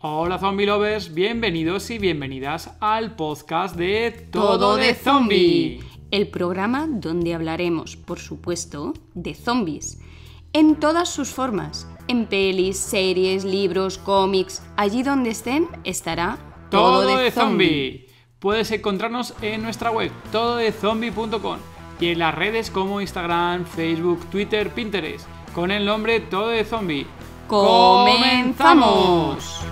Hola zombie lovers, bienvenidos y bienvenidas al podcast de Todo de Zombie. El programa donde hablaremos, por supuesto, de zombies. En todas sus formas, en pelis, series, libros, cómics, allí donde estén estará Todo, de, zombie. zombie. Puedes encontrarnos en nuestra web tododezombie.com y en las redes como Instagram, Facebook, Twitter, Pinterest, con el nombre Todo de Zombie. ¡Comenzamos!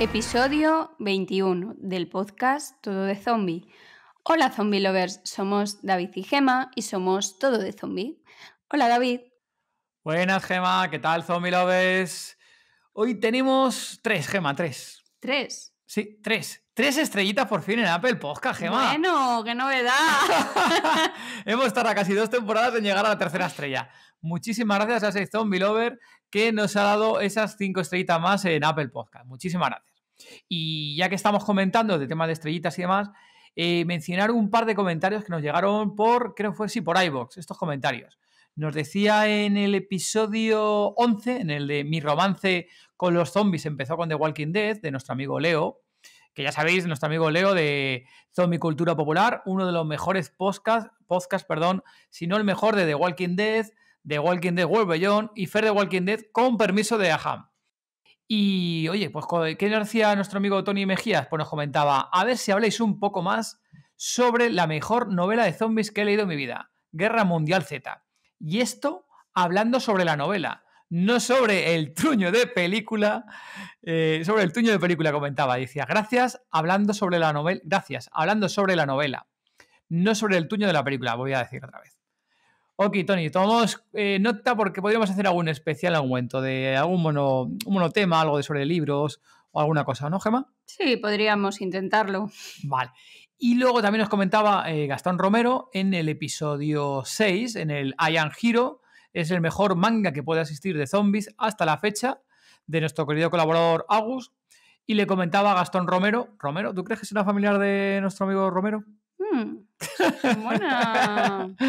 Episodio 21 del podcast Todo de Zombie. Hola Zombie Lovers, somos David y Gema y somos Todo de Zombie. Hola David. Buenas Gema, ¿qué tal Zombie Lovers? Hoy tenemos tres, Gema, tres. ¿Tres? Sí, tres. Tres estrellitas por fin en Apple Podcast, Gema. Bueno, qué novedad. Hemos tardado casi dos temporadas en llegar a la tercera estrella. Muchísimas gracias a ese Zombie Lover que nos ha dado esas cinco estrellitas más en Apple Podcast. Muchísimas gracias. Y ya que estamos comentando de tema de estrellitas y demás, eh, mencionar un par de comentarios que nos llegaron por, creo que fue sí, por iBox, estos comentarios. Nos decía en el episodio 11, en el de Mi romance con los zombies empezó con The Walking Dead, de nuestro amigo Leo, que ya sabéis, nuestro amigo Leo de Zombie Cultura Popular, uno de los mejores podcasts, podcast, perdón, si no el mejor de The Walking Dead, The Walking Dead World Beyond y Fer The Walking Dead con permiso de Aham. Y oye, pues ¿qué nos decía nuestro amigo Tony Mejías? Pues nos comentaba, a ver si habláis un poco más sobre la mejor novela de zombies que he leído en mi vida, Guerra Mundial Z. Y esto hablando sobre la novela, no sobre el tuño de película, eh, sobre el tuño de película comentaba, decía, gracias hablando sobre la novela, gracias hablando sobre la novela, no sobre el tuño de la película, voy a decir otra vez. Ok, Tony, tomamos eh, nota porque podríamos hacer algún especial aumento de algún mono, un monotema, algo de sobre libros o alguna cosa, ¿no, Gema? Sí, podríamos intentarlo. Vale. Y luego también nos comentaba eh, Gastón Romero en el episodio 6, en el am Hero, es el mejor manga que puede asistir de zombies hasta la fecha de nuestro querido colaborador Agus. Y le comentaba a Gastón Romero, Romero, ¿tú crees que es una familiar de nuestro amigo Romero?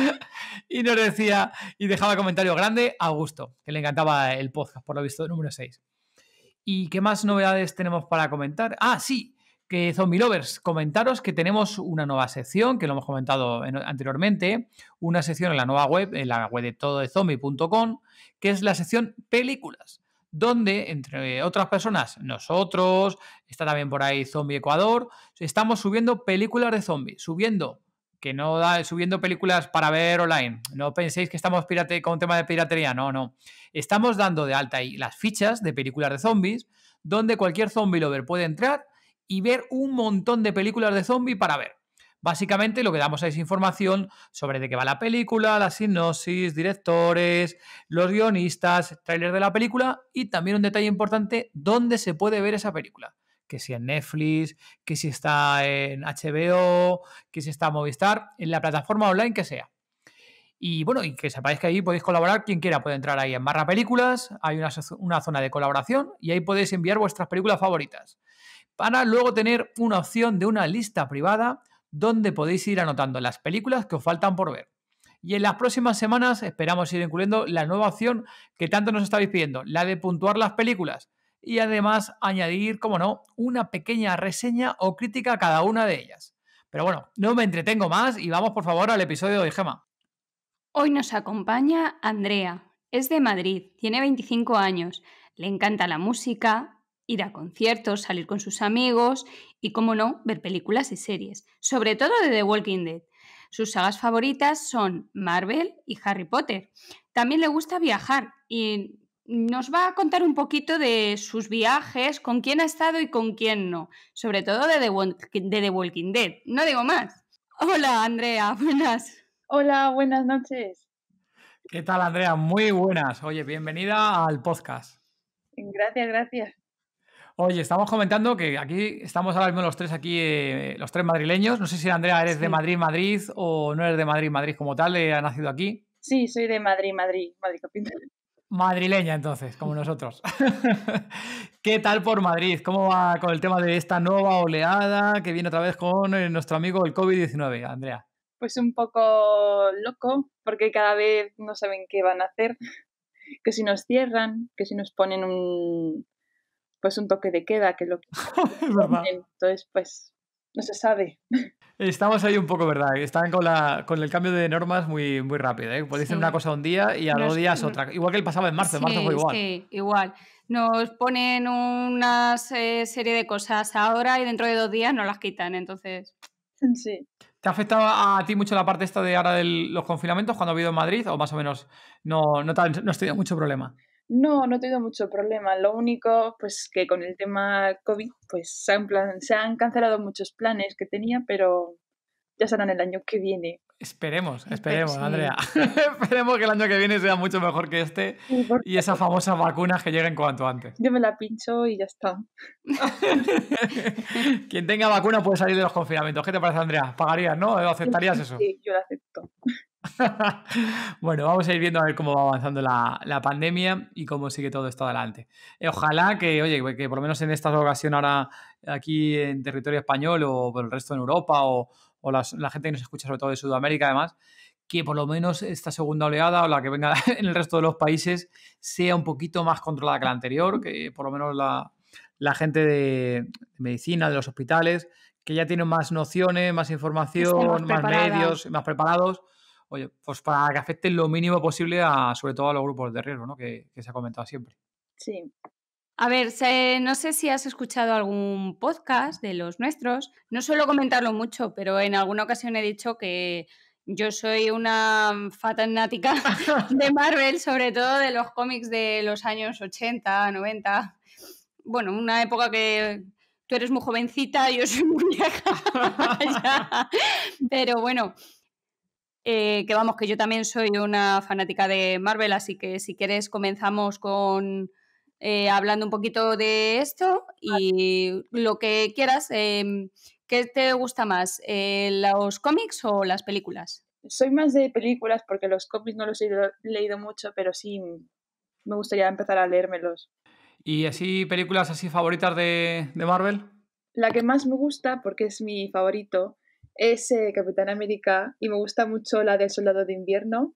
y nos decía, y dejaba comentario grande a gusto, que le encantaba el podcast, por lo visto, número 6. ¿Y qué más novedades tenemos para comentar? Ah, sí, que Zombie Lovers, comentaros que tenemos una nueva sección, que lo hemos comentado anteriormente, una sección en la nueva web, en la web de todo de zombie.com que es la sección películas, donde, entre otras personas, nosotros, está también por ahí Zombie Ecuador, estamos subiendo películas de zombie subiendo que no da, subiendo películas para ver online. No penséis que estamos pirate, con un tema de piratería, no, no. Estamos dando de alta ahí las fichas de películas de zombies, donde cualquier zombie lover puede entrar y ver un montón de películas de zombie para ver. Básicamente lo que damos es información sobre de qué va la película, la sinopsis, directores, los guionistas, trailers de la película y también un detalle importante, dónde se puede ver esa película que si en Netflix, que si está en HBO, que si está en Movistar, en la plataforma online que sea. Y bueno, y que sepáis que ahí podéis colaborar, quien quiera puede entrar ahí en barra películas, hay una, una zona de colaboración y ahí podéis enviar vuestras películas favoritas. Para luego tener una opción de una lista privada donde podéis ir anotando las películas que os faltan por ver. Y en las próximas semanas esperamos ir incluyendo la nueva opción que tanto nos estáis pidiendo, la de puntuar las películas y además añadir, como no, una pequeña reseña o crítica a cada una de ellas. Pero bueno, no me entretengo más y vamos por favor al episodio de Gema. Hoy nos acompaña Andrea. Es de Madrid, tiene 25 años, le encanta la música, ir a conciertos, salir con sus amigos y, como no, ver películas y series, sobre todo de The Walking Dead. Sus sagas favoritas son Marvel y Harry Potter. También le gusta viajar y nos va a contar un poquito de sus viajes, con quién ha estado y con quién no, sobre todo de The, Walking Dead. No digo más. Hola, Andrea, buenas. Hola, buenas noches. ¿Qué tal, Andrea? Muy buenas. Oye, bienvenida al podcast. Gracias, gracias. Oye, estamos comentando que aquí estamos ahora mismo los tres aquí, eh, los tres madrileños. No sé si Andrea eres de Madrid, Madrid o no eres de Madrid, Madrid como tal, eh, ha nacido aquí. Sí, soy de Madrid, Madrid, Madrid Madrileña, entonces, como nosotros. ¿Qué tal por Madrid? ¿Cómo va con el tema de esta nueva oleada que viene otra vez con eh, nuestro amigo el COVID-19, Andrea? Pues un poco loco, porque cada vez no saben qué van a hacer. Que si nos cierran, que si nos ponen un pues un toque de queda, que lo que. Entonces, pues no se sabe. Estamos ahí un poco, ¿verdad? Están con, la, con el cambio de normas muy, muy rápido. ¿eh? hacer pues una cosa un día y a dos días otra. Igual que el pasado en marzo, en marzo fue igual. igual. Nos ponen una eh, serie de cosas ahora y dentro de dos días nos las quitan, entonces. Sí. ¿Te ha afectado a ti mucho la parte esta de ahora de los confinamientos cuando ha habido en Madrid o más o menos no, no, no mucho problema? No, no he tenido mucho problema. Lo único, pues que con el tema COVID, pues se han, plan, se han cancelado muchos planes que tenía, pero ya serán el año que viene. Esperemos, esperemos, Andrea. esperemos que el año que viene sea mucho mejor que este y esas famosas vacunas que lleguen cuanto antes. Yo me la pincho y ya está. Quien tenga vacuna puede salir de los confinamientos. ¿Qué te parece, Andrea? ¿Pagarías, no? ¿Aceptarías eso? Sí, yo lo acepto. bueno, vamos a ir viendo a ver cómo va avanzando la, pandemia y cómo sigue todo esto adelante. Eh, ojalá que, oye, que por lo menos en esta ocasión ahora aquí en territorio español o por el resto de Europa o, la gente que nos escucha sobre todo de Sudamérica además, que por lo menos esta segunda oleada o la que venga en el resto de los países sea un poquito más controlada que la anterior, que por lo menos la, gente de medicina, de los hospitales, que ya tienen más nociones, más información, más medios, más preparados oye, pues para que afecten lo mínimo posible a, sobre todo a los grupos de riesgo, ¿no? Que, se ha comentado siempre. Sí. A ver, no sé si has escuchado algún podcast de los nuestros. No suelo comentarlo mucho, pero en alguna ocasión he dicho que yo soy una fanática de Marvel, sobre todo de los cómics de los años 80, 90. Bueno, una época que tú eres muy jovencita, yo soy muy vieja. Pero bueno, eh, que vamos, que yo también soy una fanática de Marvel, así que si quieres comenzamos con eh, hablando un poquito de esto y lo que quieras. Em, ¿Qué te gusta más, eh, los cómics o las películas? Soy más de películas porque los cómics no los he leído mucho, pero sí me gustaría empezar a leérmelos. ¿Y así películas así favoritas de Marvel? La que más me gusta, porque es mi favorito, es Capitán América y me gusta mucho la del Soldado de Invierno.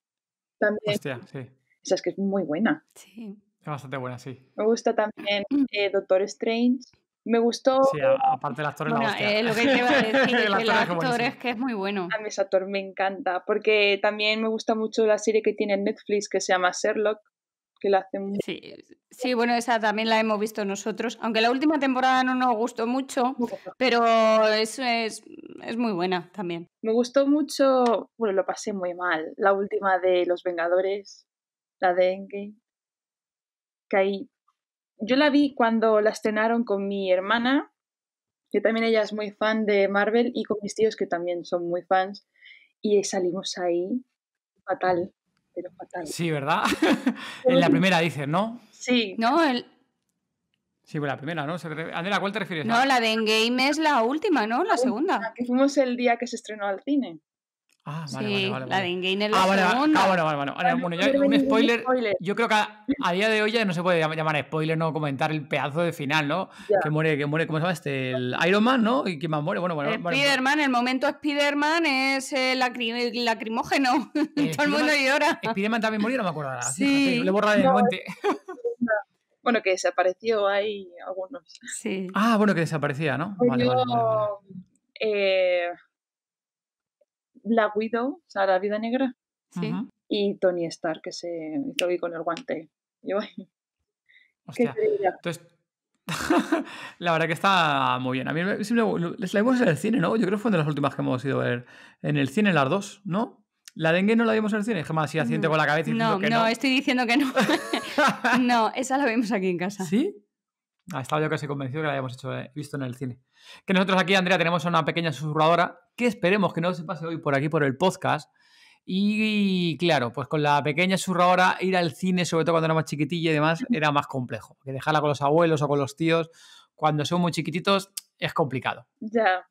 También. Hostia, sí. Esa es que es muy buena. Sí. Es bastante buena, sí. Me gusta también eh, Doctor Strange. Me gustó. Sí, aparte el actor es la hostia. Eh, lo que te iba a decir, el, el actor, es, que es muy bueno. A mí ese actor me encanta, porque también me gusta mucho la serie que tiene Netflix que se llama Sherlock, que la sí, sí, bueno, esa también la hemos visto nosotros, aunque la última temporada no nos gustó mucho, pero es, es, muy buena también. Me gustó mucho, bueno, lo pasé muy mal, la última de Los Vengadores, la de Endgame, que ahí... Yo la vi cuando la estrenaron con mi hermana, que también ella es muy fan de Marvel, y con mis tíos que también son muy fans, y salimos ahí fatal. Sí, ¿verdad? en la primera dices, ¿no? Sí. No, el... Sí, bueno pues la primera, ¿no? Andrea, cuál te refieres? No, la de Endgame es la última, ¿no? La, segunda. que fuimos el día que se estrenó al cine. Ah, vale, vale, vale, La de es ah, vale, ah, bueno, vale, Bueno, un spoiler, Yo creo que a, día de hoy ya no se puede llamar spoiler, no comentar el pedazo de final, ¿no? Que muere, que muere, ¿cómo se llama este? El Iron Man, ¿no? Y quién más muere. Bueno, bueno. Spider-Man, el momento Spider-Man es el lacrimógeno. Todo el mundo llora. Spider-Man también murió, no me acuerdo ahora. Sí. le borra de puente. bueno, que desapareció ahí algunos. Sí. Ah, bueno, que desaparecía, ¿no? Pues vale, vale, vale. Eh la Widow, o sea, la vida negra, ¿Sí? y Tony Stark, que se hizo ahí con el guante. Yo, la verdad que está muy bien. A mí siempre, les la vimos en el cine, ¿no? Yo creo que fue una de las últimas que hemos ido a ver en el cine, las dos, ¿no? La dengue no la vimos en el cine, jamás si accidente con la cabeza y no, no. No, estoy diciendo que no. no, esa la vimos aquí en casa. ¿Sí? estado yo casi convencido que la habíamos hecho, eh, visto en el cine. Que nosotros aquí, Andrea, tenemos una pequeña susurradora que esperemos que no se pase hoy por aquí, por el podcast. Y claro, pues con la pequeña susurradora ir al cine, sobre todo cuando era más chiquitilla y demás, era más complejo. Que dejarla con los abuelos o con los tíos, cuando son muy chiquititos, es complicado. Ya.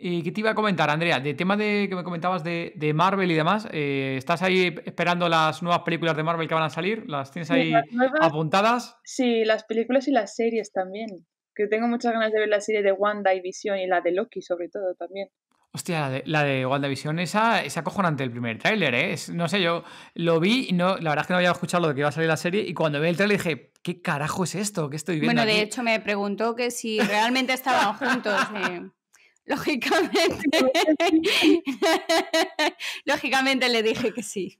¿Y qué te iba a comentar, Andrea? De tema de que me comentabas de, Marvel y demás, eh, ¿estás ahí esperando las nuevas películas de Marvel que van a salir? ¿Las tienes ahí apuntadas? Sí, las películas y las series también. Que tengo muchas ganas de ver la serie de Wanda y Vision y la de Loki, sobre todo, también. Hostia, la de, Wanda de WandaVision, esa es acojonante el primer tráiler, ¿eh? no sé, yo lo vi y no, la verdad es que no había escuchado lo de que iba a salir la serie y cuando vi el tráiler dije, ¿qué carajo es esto? ¿Qué estoy viendo? Bueno, de hecho me preguntó que si realmente estaban juntos. Eh. Lógicamente, lógicamente le dije que sí.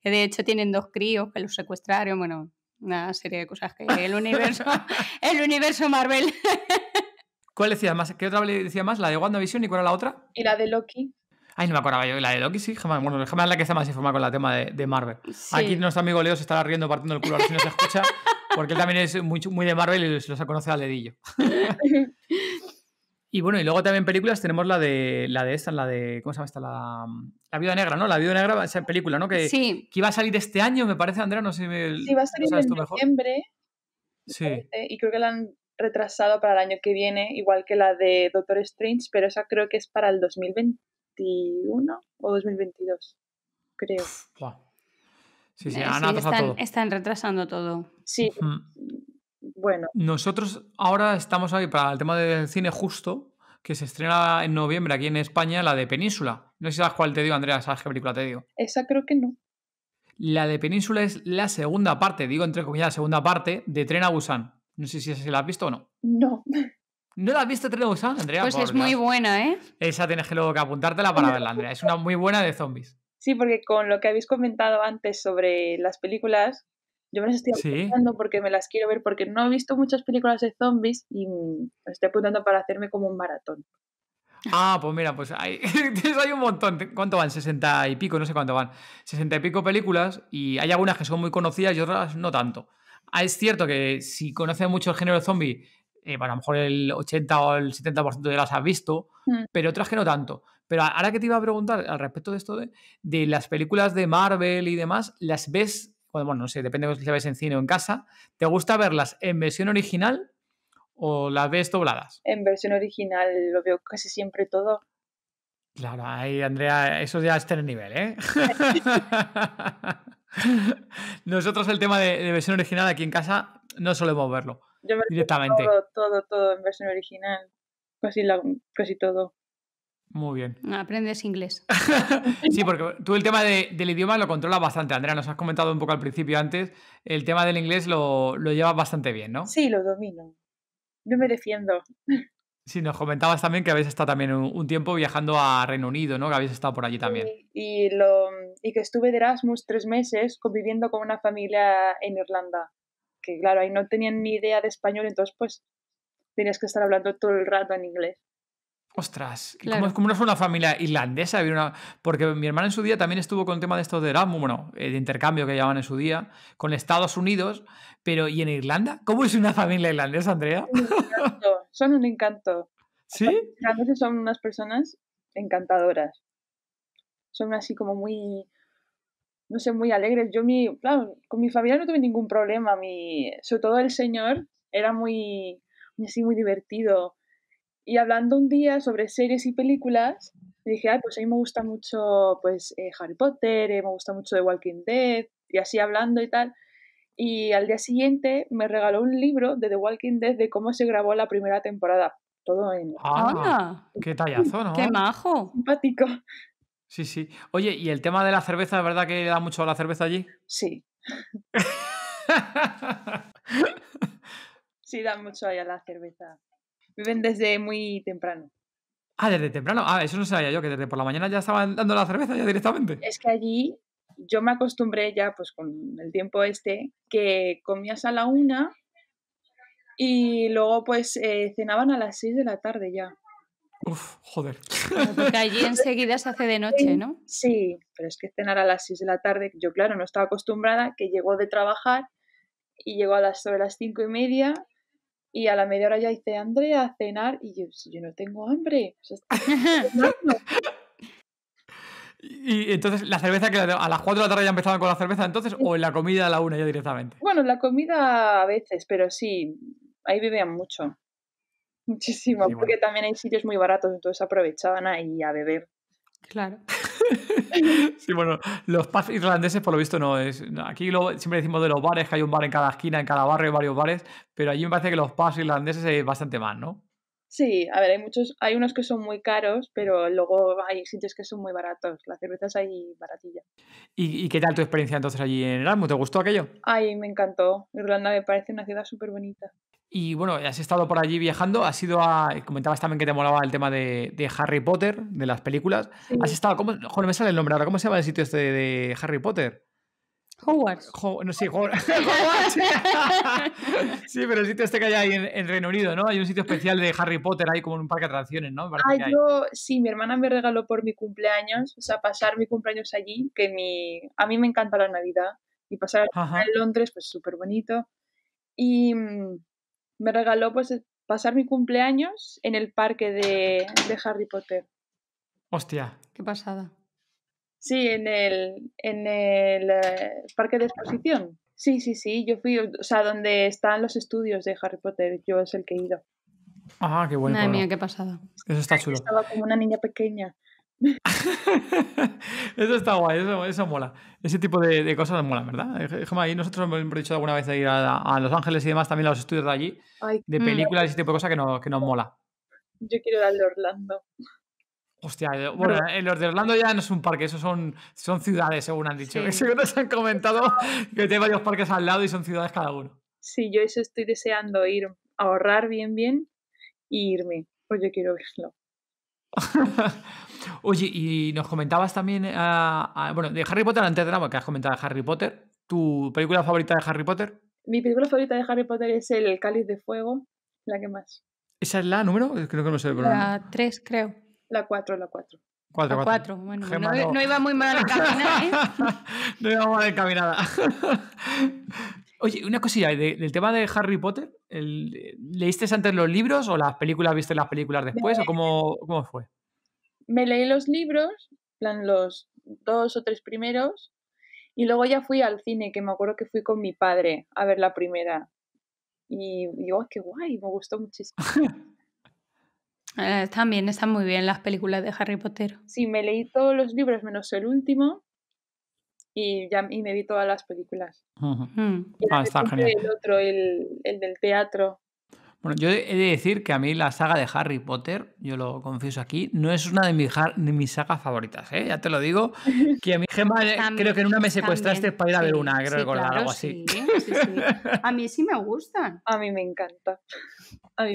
Que de hecho tienen dos críos que los secuestraron, bueno, una serie de cosas que el universo, el universo Marvel. ¿Cuál decías más? ¿Qué otra decía más? ¿La de WandaVision y cuál era la otra? Y la de Loki. Ay, no me acordaba yo. La de Loki sí, Bueno, es la que está más informada con la tema de, de Marvel. Aquí nuestro amigo Leo se estará riendo partiendo el culo a ver si no se escucha, porque él también es muy, muy de Marvel y los, ha conoce al dedillo. Y bueno, y luego también películas tenemos la de la de esta, la de. ¿Cómo se llama esta? La, Vida Negra, ¿no? La Vida Negra, esa película, ¿no? Que, sí. que iba a salir este año, me parece, Andrea, no sé si Sí, va a salir en noviembre. Sí. Y creo que la han retrasado para el año que viene, igual que la de Doctor Strange, pero esa creo que es para el 2021 o 2022, creo. Wow. Sí, sí, eh, han sí, están, están retrasando todo. Sí bueno. Nosotros ahora estamos ahí para el tema del cine justo, que se estrena en noviembre aquí en España, la de Península. No sé si sabes cuál te digo, Andrea, ¿sabes qué película te digo? Esa creo que no. La de Península es la segunda parte, digo entre comillas, la segunda parte de Tren a Busan. No sé si esa la has visto o no. No. ¿No la has visto Tren a Busan, Andrea? Pues es muy buena, ¿eh? Esa tienes que luego que apuntártela para verla, Andrea. Es una muy buena de zombies. Sí, porque con lo que habéis comentado antes sobre las películas, yo me las estoy apuntando porque me las quiero ver, porque no he visto muchas películas de zombies y me estoy apuntando para hacerme como un maratón. Ah, pues mira, pues hay, hay un montón. ¿Cuánto van? 60 y pico, no sé cuánto van. 60 y pico películas y hay algunas que son muy conocidas y otras no tanto. Ah, es cierto que si conoces mucho el género zombie, eh, bueno, a lo mejor el 80 o el 70% de las has visto, mm. pero otras que no tanto. Pero ahora que te iba a preguntar al respecto de esto de las películas de Marvel y demás, ¿las ves bueno, no sé, depende de si la ves en cine o en casa, ¿te gusta verlas en versión original o las ves dobladas? En versión original lo veo casi siempre todo. Claro, ahí Andrea, eso ya está en el nivel, ¿eh? Nosotros el tema de, versión original aquí en casa no solemos verlo Yo directamente. Todo, todo, todo en versión original. Casi, la, casi todo. Muy bien. Aprendes inglés. sí, porque tú el tema del idioma lo controlas bastante, Andrea. Nos has comentado un poco al principio antes. El tema del inglés lo, lo llevas bastante bien, ¿no? Sí, lo domino. Yo me defiendo. Sí, nos comentabas también que habéis estado también un, tiempo viajando a Reino Unido, ¿no? Que habéis estado por allí también. y, lo, y que estuve de Erasmus tres meses conviviendo con una familia en Irlanda. Que claro, ahí no tenían ni idea de español, entonces pues tenías que estar hablando todo el rato en inglés. Ostras, como, no fue una familia irlandesa, porque mi hermana en su día también estuvo con el tema de estos de Erasmus, de intercambio que llamaban en su día, con Estados Unidos, pero ¿y en Irlanda? ¿Cómo es una familia irlandesa, Andrea? son un encanto. ¿Sí? A veces son unas personas encantadoras. Son así como muy, no sé, muy alegres. Yo, mi, con mi familia no tuve ningún problema. Mi, sobre todo el señor era muy, así, muy divertido y hablando un día sobre series y películas, dije, ay, pues a mí me gusta mucho pues, eh, Harry Potter, eh, me gusta mucho The Walking Dead, y así hablando y tal. Y al día siguiente me regaló un libro de The Walking Dead de cómo se grabó la primera temporada. Todo en. ¡Ah! ¡Qué tallazo, ¿no? ¡Qué majo! Simpático. Sí, sí. Oye, ¿y el tema de la cerveza, es verdad que da mucho a la cerveza allí? Sí. sí, da mucho ahí a la cerveza. Viven desde muy temprano. Ah, desde temprano. Ah, eso no sabía yo, que desde por la mañana ya estaban dando la cerveza ya directamente. Es que allí yo me acostumbré ya, pues con el tiempo este, que comías a la una y luego pues eh, cenaban a las seis de la tarde ya. Uf, joder. porque allí enseguida se hace de noche, ¿no? Sí, pero es que cenar a las seis de la tarde, yo claro, no estaba acostumbrada, que llegó de trabajar y llegó a las sobre las cinco y media y a la media hora ya dice, Andrea, a cenar. Y yo, no tengo hambre. y, entonces, la cerveza, que a las 4 de la tarde ya empezaban con la cerveza, entonces, o en la comida a la una ya directamente. Bueno, la comida a veces, pero sí, ahí bebían mucho. Muchísimo, porque también hay sitios muy baratos, entonces aprovechaban ahí a beber. Claro. sí, bueno, los pubs irlandeses por lo visto no es. Aquí lo, siempre decimos de los bares, que hay un bar en cada esquina, en cada barrio, hay varios bares, pero allí me parece que los pubs irlandeses es bastante más, ¿no? Sí, a ver, hay muchos, hay unos que son muy caros, pero luego hay sitios que son muy baratos. Las cervezas ahí baratillas. ¿Y, qué tal tu experiencia entonces allí en Erasmus? ¿Te gustó aquello? Ay, me encantó. Irlanda me parece una ciudad súper bonita. Y bueno, has estado por allí viajando, has ido a. Comentabas también que te molaba el tema de, de Harry Potter, de las películas. Has estado. ¿cómo, joder, me sale el nombre ahora. ¿Cómo se llama el sitio este de Harry Potter? Hogwarts. no, sí, Hogwarts. sí, pero el sitio este que hay ahí en, Reino Unido, ¿no? Hay un sitio especial de Harry Potter ahí como un parque de atracciones, ¿no? sí, mi hermana me regaló por mi cumpleaños, o sea, pasar mi cumpleaños allí, que a mí me encanta la Navidad, y pasar en Londres, pues súper bonito. Y mm, me regaló, pues, pasar mi cumpleaños en el parque de Harry Potter. Hostia. Qué pasada. Sí, en el, en el eh, parque de exposición. Sí, sí, sí, yo fui, o sea, donde están los estudios de Harry Potter, yo es el que he ido. Ah, qué bueno. Madre mía, qué pasada. Eso está chulo. Estaba como una niña pequeña. eso está guay, eso, mola. Ese tipo de, de cosas mola, ¿verdad? Gemma, nosotros hemos dicho alguna vez de ir a, Los Ángeles y demás, también a los estudios de allí, de películas y ese tipo de cosas que, no, que nos mola. Yo quiero ir a Orlando. Hostia, bueno, en eh, los de Orlando ya no es un parque, Eso son, son ciudades, según han dicho. Según nos han comentado que tiene varios parques al lado y son ciudades cada uno. Sí, yo eso estoy deseando ir, A ahorrar bien, bien y irme, pues yo quiero verlo. Oye, y nos comentabas también, eh, bueno, de Harry Potter, antes de nada, que has comentado de Harry Potter, ¿tu película favorita de Harry Potter? Mi película favorita de Harry Potter es El Cáliz de Fuego, la que más. ¿Esa es la número? Creo que no sé. La 3, creo. La 4, la 4. 4, 4. no, iba muy mal encaminada. ¿eh? no iba mal encaminada. Oye, una cosilla, del tema de Harry Potter, ¿leíste antes los libros o las películas, viste las películas después? ¿O cómo, cómo, fue? Me leí los libros, plan los dos o tres primeros, y luego ya fui al cine, que me acuerdo que fui con mi padre a ver la primera. Y yo qué guay, me gustó muchísimo. Eh, también están muy bien las películas de Harry Potter. Sí, me leí todos los libros menos el último y, ya, y me vi todas las películas. Mm. Ah, está genial. El otro, el, el del teatro, bueno, yo he de decir que a mí la saga de Harry Potter, yo lo confieso aquí, no es una de, mi de mis sagas favoritas, ¿eh? ya te lo digo. Que a mí, Gemma, eh, creo que en una me secuestraste para ir a ver una, creo que claro, algo así. Sí, sí, a mí sí me gustan. A mí me encanta.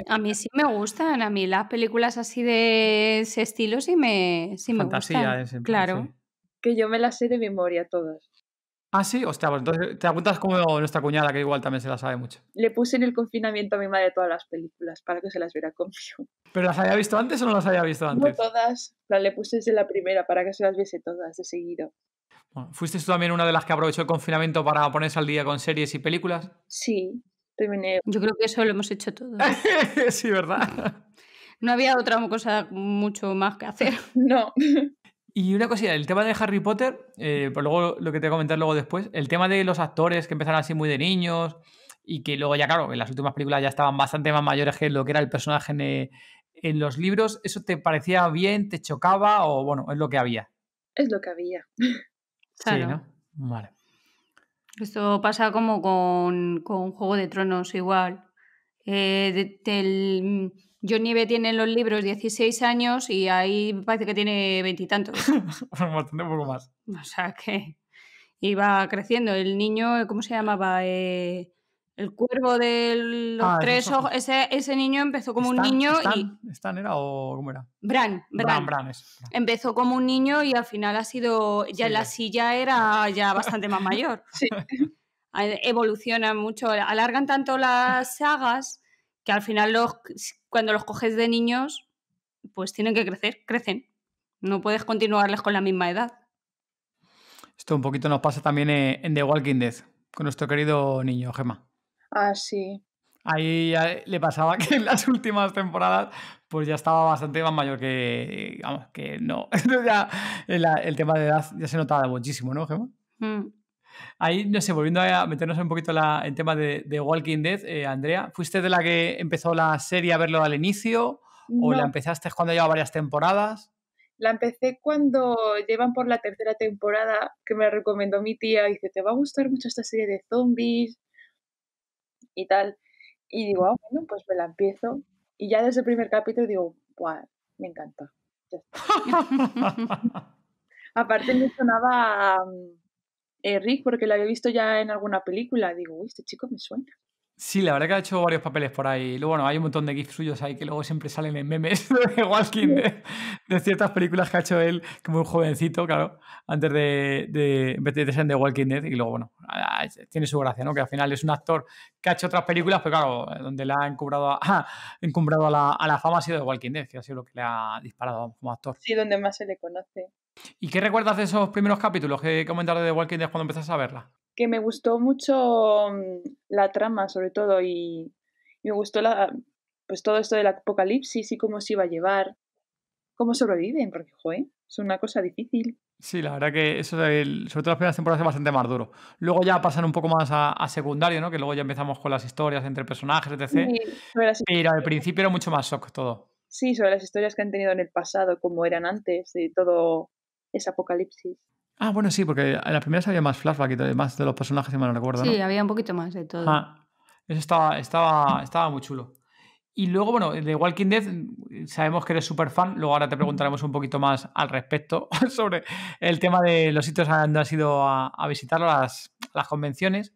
A mí, sí me gustan, a mí las películas así de ese estilo sí me, sí gustan. claro. Que yo me las sé de memoria todas. Ah, sí, hostia, pues entonces te apuntas como nuestra cuñada, que igual también se las sabe mucho. Le puse en el confinamiento a mi madre todas las películas para que se las viera conmigo. ¿Pero las había visto antes o no las había visto antes? No todas, las le puse desde la primera para que se las viese todas de seguido. ¿Fuiste tú también una de las que aprovechó el confinamiento para ponerse al día con series y películas? Sí, yo creo que eso lo hemos hecho todo sí, ¿verdad? No había otra cosa mucho más que hacer. No. Y una cosilla, el tema de Harry Potter, eh, pues luego lo que te voy a comentar luego después, el tema de los actores que empezaron así muy de niños y que luego ya, claro, en las últimas películas ya estaban bastante más mayores que lo que era el personaje en, eh, los libros, ¿eso te parecía bien, te chocaba o bueno, es lo que había? Es lo que había. Sí, ¿no? Vale. Esto pasa como con, Juego de Tronos igual. Eh, de, tiene los libros 16 años y ahí parece que tiene veintitantos. Pues poco más. O sea que. iba creciendo. El niño, ¿cómo se llamaba? Eh, el cuervo de los ah, tres ojos. Ese, niño empezó como un niño y. ¿Están era o cómo era? Bran, Bran. Empezó como un niño y al final ha sido. Ya la silla era ya bastante más mayor. Sí. Evolucionan mucho. Alargan tanto las sagas que al final los, cuando los coges de niños, pues tienen que crecer, crecen. No puedes continuarles con la misma edad. Esto un poquito nos pasa también en The Walking Dead, con nuestro querido niño Gemma. Ah, sí. Ahí le pasaba que en las últimas temporadas pues ya estaba bastante más mayor que, Vamos, que no. ya, eh, el, tema de edad ya se notaba muchísimo, ¿no, Gemma? Mm. Ahí, no sé, volviendo a meternos un poquito la, en tema de, Walking Dead, eh, Andrea, ¿fuiste de la que empezó la serie a verlo al inicio o la empezaste cuando lleva varias temporadas? La empecé cuando llevan por la tercera temporada, que me recomendó mi tía, y dice, te va a gustar mucho esta serie de zombies, y tal. Y digo, ah, bueno, pues me la empiezo. Y ya desde el primer capítulo digo, Me encanta. Aparte me sonaba mm, Eric eh, porque la había visto ya en alguna película. Digo, uy, este chico me suena. Sí, la verdad que ha hecho varios papeles por ahí. Luego, bueno, hay un montón de GIFs suyos ahí que luego siempre salen en memes de Walking, Dead, de ciertas películas que ha hecho él como un jovencito, claro, antes de, de, de, de Walking Dead. Y luego, bueno, ah, tiene su gracia, ¿no? Que al final es un actor que ha hecho otras películas, pero claro, eh, donde le ha encumbrado a, encumbrado a, la, fama ha sido de Walking Dead, que ha sido lo que le ha disparado como actor. Sí, donde más se le conoce. ¿Y qué recuerdas de esos primeros capítulos que comentaste de Walking Dead cuando empezaste a verla? que me gustó mucho mm, la trama, sobre todo, y me gustó la, pues todo esto del apocalipsis y cómo se iba a llevar, cómo sobreviven, porque, joder, es una cosa difícil. Sí, la verdad que eso, sobre todo las primeras temporadas, es bastante más duro. Luego ya pasan un poco más a, secundario, ¿no? Que luego ya empezamos con las historias entre personajes, etc. Sí, pero al principio era mucho más shock todo. Sí, sobre las historias que han tenido en el pasado, como eran antes, de todo ese apocalipsis. Ah, bueno, sí, porque en las primeras había más flashback y más de los personajes, si me no recuerdo. Sí, había un poquito más de todo. Ah, eso estaba, estaba, estaba muy chulo. Y luego, bueno, de Walking Dead sabemos que eres súper fan. Luego ahora te preguntaremos un poquito más al respecto sobre el tema de los sitios donde has ido a, a visitar las, las, convenciones.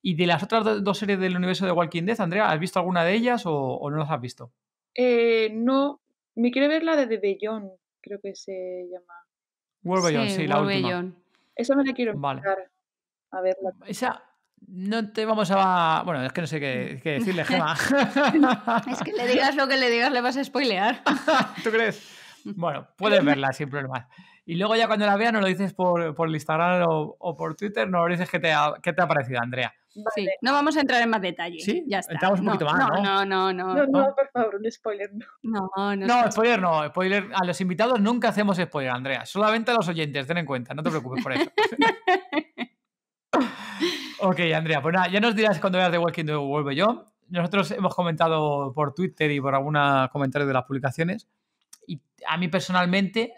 Y de las otras dos series del universo de Walking Dead, Andrea, ¿has visto alguna de ellas o, no las has visto? Eh, no, me quiere ver la de The Beyond, creo que se llama. World sí, sí, la última. eso Esa me la quiero vale. A ver, la... Esa no te vamos a. Bueno, es que no sé qué, qué decirle, Gemma. es que le digas lo que le digas, le vas a spoilear. ¿Tú crees? Bueno, puedes verla sin problemas. Y luego ya cuando la veas nos lo dices por, por Instagram o, por Twitter, nos dices qué te ha, parecido, Andrea. no vamos a entrar en más detalles. Sí, ya está. Entramos un poquito más, no ¿no? No, no, no. por favor, un spoiler no. No, no. spoiler no. A los invitados nunca hacemos spoiler, Andrea. Solamente a los oyentes, ten en cuenta. No te preocupes por eso. ok, Andrea. Pues nada, ya nos dirás cuando veas The Walking Dead vuelvo yo. Nosotros hemos comentado por Twitter y por algunos comentarios de las publicaciones y a mí personalmente,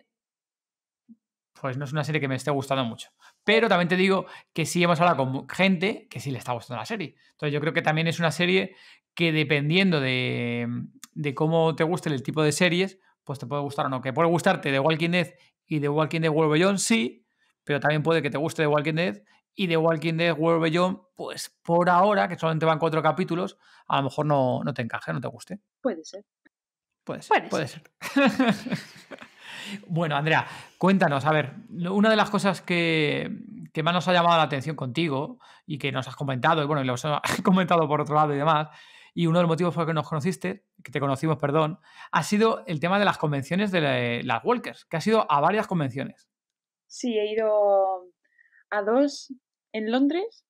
pues no es una serie que me esté gustando mucho. Pero también te digo que sí hemos hablado con gente que sí le está gustando la serie. Entonces yo creo que también es una serie que dependiendo de, cómo te guste el tipo de series, pues te puede gustar o no. Que puede gustarte de Walking Dead y de Walking Dead World Beyond, sí, pero también puede que te guste de Walking Dead y de Walking Dead World Beyond, pues por ahora, que solamente van cuatro capítulos, a lo mejor no, no te encaje, no te guste. Puede ser. Puede ser. Puede bueno, Andrea, cuéntanos, a ver, una de las cosas que, más nos ha llamado la atención contigo y que nos has comentado, y bueno, lo lo has comentado por otro lado y demás, y uno de los motivos por los que nos conociste, que te conocimos, perdón, ha sido el tema de las convenciones de las Walkers, que ha sido a varias convenciones. Sí, he ido a dos en Londres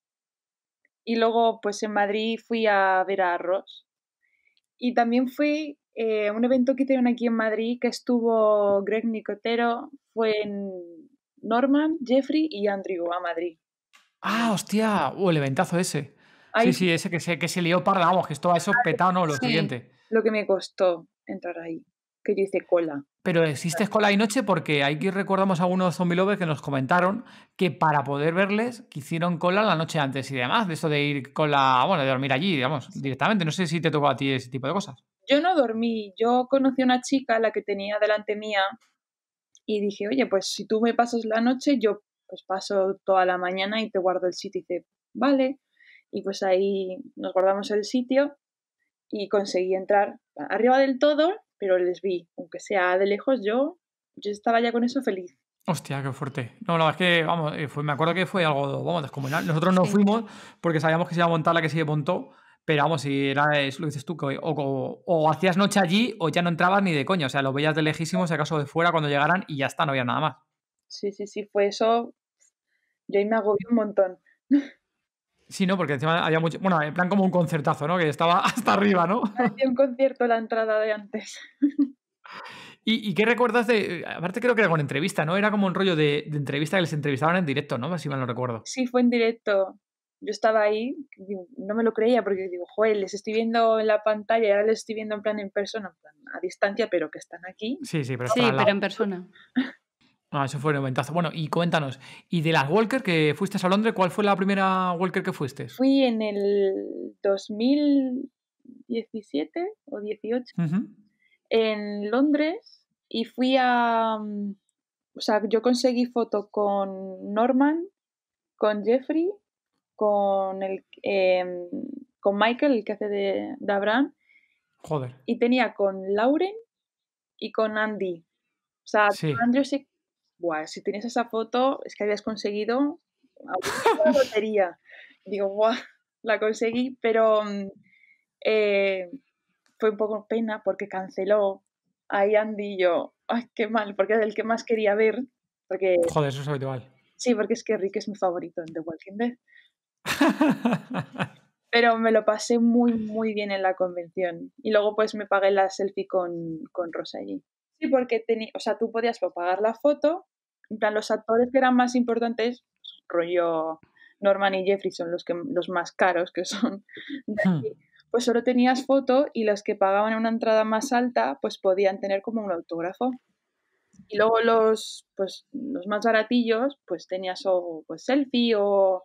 y luego pues en Madrid fui a ver a Ross. Y también fui eh, un evento que hicieron aquí en Madrid que estuvo Greg Nicotero, fue en Norman, Jeffrey y Andrew a Madrid. Ah, hostia, o uh, el eventazo ese. Sí, sí, ese que se, que se lió para vamos, que esto a eso petado, ¿no? Lo sí. siguiente. Lo que me costó entrar ahí, que yo hice cola. Pero existe cola y noche porque aquí recordamos a algunos zombie lovers que nos comentaron que para poder verles que hicieron cola la noche antes y demás, de eso de ir la bueno, de dormir allí, digamos, directamente. No sé si te tocó a ti ese tipo de cosas. Yo no dormí, yo conocí a una chica, la que tenía delante mía, y dije, oye, pues si tú me pasas la noche, yo pues paso toda la mañana y te guardo el sitio. Y dice, vale, y pues ahí nos guardamos el sitio y conseguí entrar arriba del todo, pero les vi, aunque sea de lejos, yo, yo estaba ya con eso feliz. Hostia, qué fuerte. No, la verdad es que, vamos, eh, me acuerdo que fue algo, vamos, descomunal. Nosotros no fuimos porque sabíamos que se iba a montar la que se montó pero vamos, si era eso lo dices tú, o, hacías noche allí o ya no entrabas ni de coño. O sea, los veías de lejísimos, si acaso de fuera cuando llegaran y ya está, no había nada más. Sí, sí, sí, fue eso. Yo ahí me agobió un montón. Sí, ¿no? Porque encima había mucho. Bueno, en plan como un concertazo, ¿no? Que estaba hasta arriba, ¿no? Hacía un concierto la entrada de antes. ¿Y, qué recuerdas de.? Aparte, creo que era con entrevista, ¿no? Era como un rollo de, de entrevista que les entrevistaban en directo, ¿no? Si mal no recuerdo. Sí, fue en directo yo estaba ahí, no me lo creía porque digo, joder, les estoy viendo en la pantalla, ahora les estoy viendo en plan en persona, a distancia, pero que están aquí. Sí, sí, pero, en persona. Ah, eso fue un momentazo. Bueno, y cuéntanos, ¿y de las Walker que fuiste a Londres, cuál fue la primera Walker que fuiste? Fui en el 2017 o 18 en Londres y fui a... Mm, o sea, yo conseguí foto con Norman, con Jeffrey con, el, em, con Michael, el que hace de, Abraham. Joder. Y tenía con Lauren y con Andy. O sea, Andrew Buah, si tenías esa foto, es que habías conseguido la lotería. Digo, guau, la conseguí, pero mm, eh, fue un poco pena porque canceló ahí Andy y yo. Ay, qué mal, porque era el que más quería ver. Porque... Joder, eso es habitual. Sí, porque es que Rick es mi favorito en The Walking Dead. Pero me lo pasé muy, muy bien en la convención. Y luego pues me pagué la selfie con, con Rosa allí. Sí, porque tenía, o sea, tú podías pagar la foto. En plan, los actores que eran más importantes, rollo Norman y Jeffrey son los, que, los más caros que son. Hmm. pues solo tenías foto y los que pagaban una entrada más alta, pues podían tener como un autógrafo. Y luego los, pues, los más baratillos, pues tenías o pues, selfie o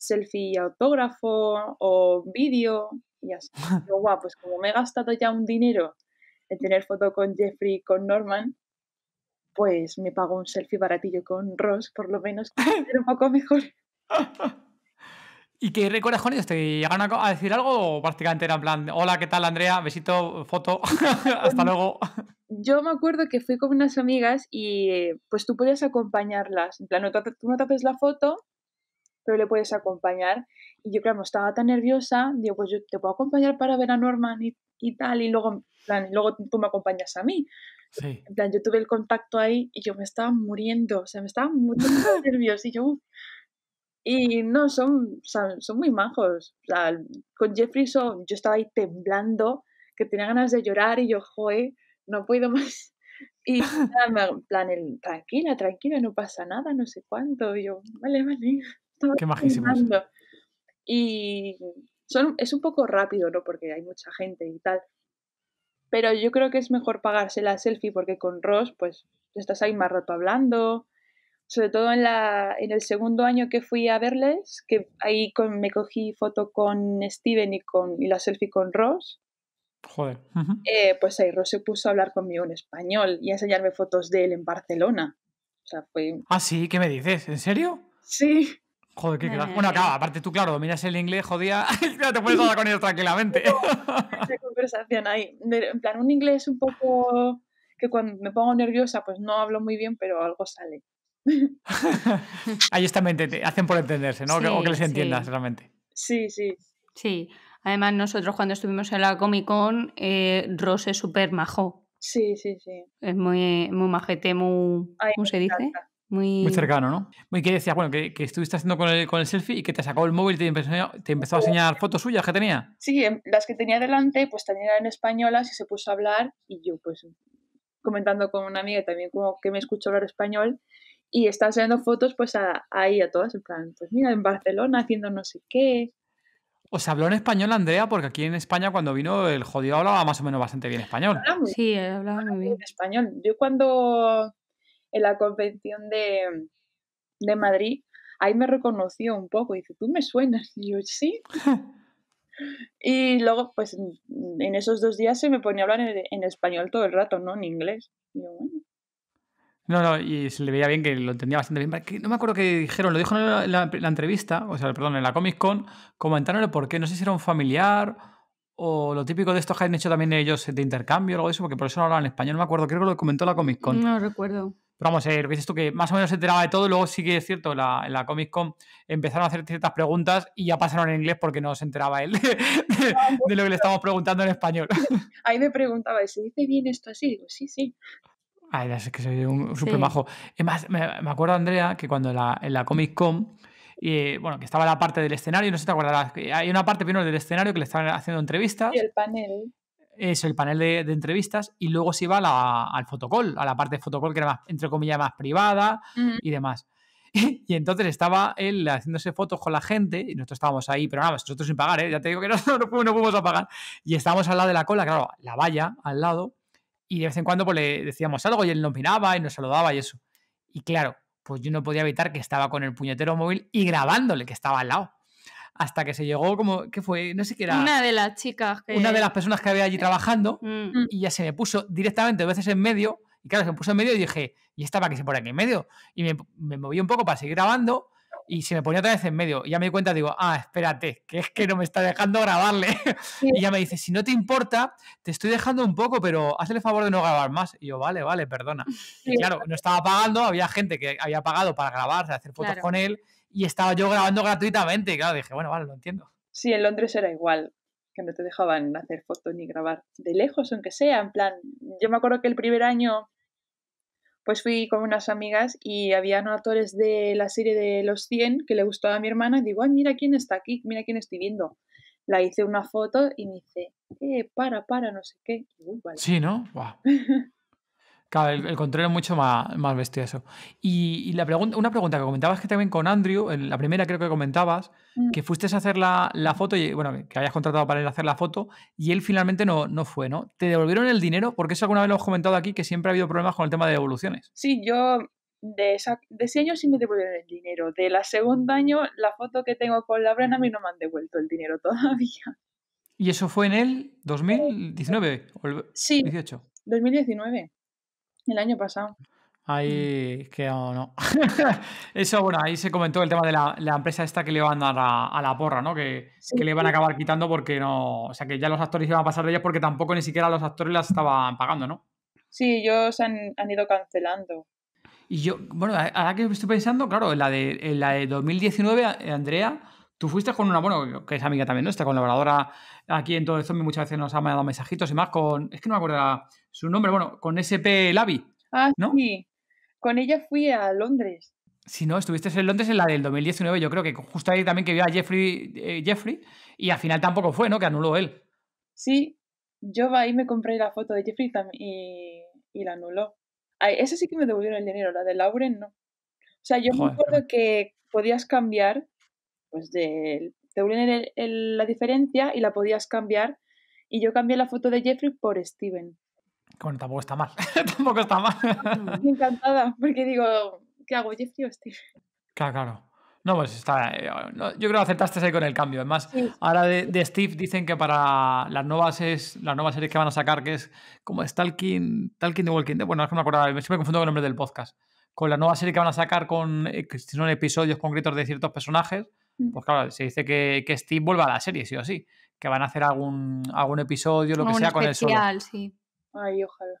selfie autógrafo o vídeo y así... Yo, guau, pues como me he gastado ya un dinero en tener foto con Jeffrey, con Norman, pues me pago un selfie baratillo con Ross, por lo menos, para un poco mejor. ¿Y qué recuerdas con ellos? ¿Te llegaron a decir algo o prácticamente era en plan, hola, ¿qué tal, Andrea? Besito, foto, hasta pues luego? Yo me acuerdo que fui con unas amigas y pues tú podías acompañarlas. En plan, tú no te haces la foto, le puedes acompañar. Y yo, claro, estaba tan nerviosa, digo, pues yo te puedo acompañar para ver a Norman y, tal, y luego, luego tú me acompañas a mí. En plan, yo tuve el contacto ahí y yo me estaba muriendo, o sea, me estaba mucho nerviosa y yo... Y no, son, son, muy majos. con Jeffrey yo estaba ahí temblando, que tenía ganas de llorar y yo, joe, no puedo más. Y plan, tranquila, tranquila, no pasa nada, no sé cuánto. Y yo, vale, vale. Qué majísimo. Y son, es un poco rápido, ¿no? Porque hay mucha gente y tal. Pero yo creo que es mejor pagarse la selfie porque con Ross, pues, estás ahí más rato hablando. Sobre todo en, la, en el segundo año que fui a verles, que ahí me cogí foto con Steven y, con, y la selfie con Ross. Joder. Eh, pues ahí Ross se puso a hablar conmigo en español y a enseñarme fotos de él en Barcelona. O sea, fue... Ah, sí, ¿qué me dices? ¿En serio? Sí. Joder, qué claro. Bueno, claro, aparte tú, claro, dominas el inglés, jodía, ya te puedes hablar con ellos tranquilamente. Esa conversación ahí. En plan, un inglés un poco que cuando me pongo nerviosa, pues no hablo muy bien, pero algo sale. Ahí está, hacen por entenderse, ¿no? o que les entiendas realmente. Sí, sí. Sí. Además, nosotros cuando estuvimos en la Comic Con, eh, Rose es súper majo. Sí, sí, sí. Es muy, muy majete, muy. ¿Cómo se dice? Muy... cercano, ¿no? Muy que decía, bueno, que, que estuviste haciendo con el, con el, selfie y que te sacó el móvil y te empezó, te a enseñar fotos suyas que tenía. Sí, em, las que tenía delante pues también eran españolas y se puso a hablar y yo pues comentando con una amiga también como que me escuchó hablar español y estaba enseñando fotos pues ahí a, todas, en plan, pues mira, en Barcelona haciendo no sé qué. ¿Os habló en español, Andrea? Porque aquí en España cuando vino el jodido hablaba más o menos bastante bien español. Sí, hablaba muy bien. Español. Yo cuando en la convención de, de Madrid, ahí me reconoció un poco. Dice, ¿tú me suenas? Y yo, sí. y luego, pues en esos dos días se me ponía a hablar en, español todo el rato, no en inglés. Y yo, bueno. No, no, y se le veía bien que lo entendía bastante bien. No me acuerdo qué dijeron, lo dijo en la, entrevista, o sea, perdón, en la Comic Con, comentándole por qué, no sé si era un familiar o lo típico de estos que han hecho también ellos de intercambio o algo de eso, porque por eso no hablaban español, no me acuerdo, creo que lo comentó la Comic Con. No recuerdo vamos a ver, ves esto que más o menos se enteraba de todo, luego sí que es cierto, en la Comic Con empezaron a hacer ciertas preguntas y ya pasaron en inglés porque no se enteraba él ah, de, lo que le estamos preguntando en español. Ahí me preguntaba, ¿se dice bien esto así? Digo, sí, sí. Ay, es que soy un súper majo. Es más, me, acuerdo, Andrea, que cuando en la Comic Con, eh, bueno, que estaba la parte del escenario, no sé si te acordarás, hay una parte primero del escenario que le estaban haciendo entrevistas. Y el panel es el panel de, entrevistas y luego se iba al fotocol a la parte de fotocol que era más, entre comillas, más privada y demás. Y, entonces estaba él haciéndose fotos con la gente y nosotros estábamos ahí, pero nada, nosotros sin pagar, ¿eh? ya te digo que no, no, fuimos a pagar. Y estábamos al lado de la cola, claro, la valla al lado y de vez en cuando pues, le decíamos algo y él nos miraba y nos saludaba y eso. Y claro, pues yo no podía evitar que estaba con el puñetero móvil y grabándole que estaba al lado hasta que se llegó como, que fue? No sé qué Una de las chicas. Una de las personas que había allí trabajando mm. Mm. y ya se me puso directamente a veces en medio. Y claro, se me puso en medio y dije, ¿y estaba que se pone aquí en medio? Y me moví un poco para seguir grabando y si me ponía otra vez en medio, y ya me di cuenta, digo, ah, espérate, que es que no me está dejando grabarle. Y ya me dice, si no te importa, te estoy dejando un poco, pero hazle el favor de no grabar más. Y yo, vale, vale, perdona. Y claro, no estaba pagando, había gente que había pagado para grabar, hacer fotos con él, y estaba yo grabando gratuitamente. Y claro, dije, bueno, vale, lo entiendo. Sí, en Londres era igual, que no te dejaban hacer fotos ni grabar, de lejos aunque sea, en plan, yo me acuerdo que el primer año pues fui con unas amigas y habían actores de la serie de Los 100 que le gustó a mi hermana y digo, ay, mira quién está aquí, mira quién estoy viendo. La hice una foto y me dice, eh, para, para, no sé qué. Sí, ¿no? Claro, el, control es mucho más, más bestioso. Y, la pregunta, una pregunta que comentabas que también con Andrew, en la primera creo que comentabas, mm. que fuiste a hacer la, foto, y, bueno, que habías contratado para él hacer la foto, y él finalmente no, no fue, ¿no? ¿Te devolvieron el dinero? Porque eso alguna vez lo hemos comentado aquí, que siempre ha habido problemas con el tema de devoluciones. Sí, yo de, esa, de ese año sí me devolvieron el dinero. De la segunda año, la foto que tengo con la Brena a mí no me han devuelto el dinero todavía. ¿Y eso fue en el 2019 sí, 2019 el año pasado. Ahí mm. que o no. Eso, bueno, ahí se comentó el tema de la, la empresa esta que le van a dar a, la porra, ¿no? Que, que, le van a acabar quitando porque no. O sea, que ya los actores iban a pasar de ella porque tampoco ni siquiera los actores las estaban pagando, ¿no? Sí, ellos han, han ido cancelando. Y yo, bueno, ahora que estoy pensando, claro, la de, en la de 2019, Andrea Tú fuiste con una, bueno, que es amiga también ¿no? Esta colaboradora aquí en todo el zombie, muchas veces nos ha mandado mensajitos y más con, es que no me acuerdo su nombre, bueno, con SP Lavi. Ah, ¿no? sí. Con ella fui a Londres. Si sí, no, estuviste en Londres en la del 2019, yo creo que justo ahí también que vio a Jeffrey, eh, Jeffrey y al final tampoco fue, ¿no? Que anuló él. Sí, yo ahí me compré la foto de Jeffrey y, y la anuló. Ay, sí que me devolvieron el dinero, la de Lauren no. O sea, yo me acuerdo que podías cambiar pues de, te la diferencia y la podías cambiar. Y yo cambié la foto de Jeffrey por Steven. Bueno, tampoco está mal. tampoco está mal. encantada, porque digo, ¿qué hago, Jeffrey o Steven? Claro, claro. No, pues está. Eh, yo creo que acertaste ahí con el cambio. Además, ahora de, Steve dicen que para las nuevas, las nuevas series que van a sacar, que es como Stalking, Talking de Walking Bueno, es que me he siempre confundo con el nombre del podcast. Con la nueva serie que van a sacar, con eh, son episodios concretos de ciertos personajes, pues claro, se dice que, que Steve vuelva a la serie, sí o sí. Que van a hacer algún, algún episodio, lo que sea, con el solo. sí. Ay, ojalá.